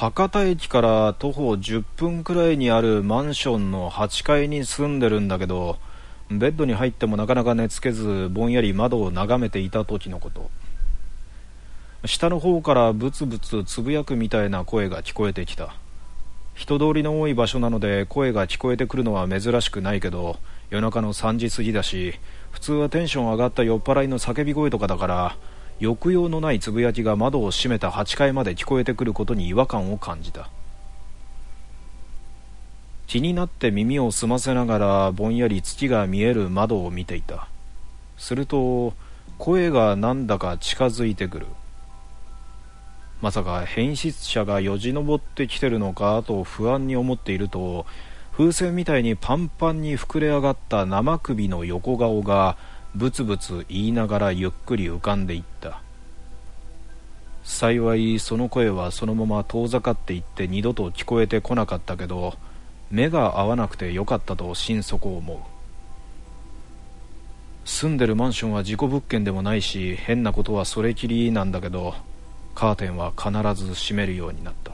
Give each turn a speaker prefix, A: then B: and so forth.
A: 博多駅から徒歩10分くらいにあるマンションの8階に住んでるんだけどベッドに入ってもなかなか寝つけずぼんやり窓を眺めていた時のこと下の方からブツブツつぶやくみたいな声が聞こえてきた人通りの多い場所なので声が聞こえてくるのは珍しくないけど夜中の3時過ぎだし普通はテンション上がった酔っ払いの叫び声とかだから抑揚のないつぶやきが窓を閉めた8階まで聞こえてくることに違和感を感じた気になって耳を澄ませながらぼんやり月が見える窓を見ていたすると声がなんだか近づいてくるまさか変質者がよじ登ってきてるのかと不安に思っていると風船みたいにパンパンに膨れ上がった生首の横顔がブツブツ言いながらゆっくり浮かんでいった幸いその声はそのまま遠ざかっていって二度と聞こえてこなかったけど目が合わなくてよかったと心底思う住んでるマンションは事故物件でもないし変なことはそれきりなんだけどカーテンは必ず閉めるようになった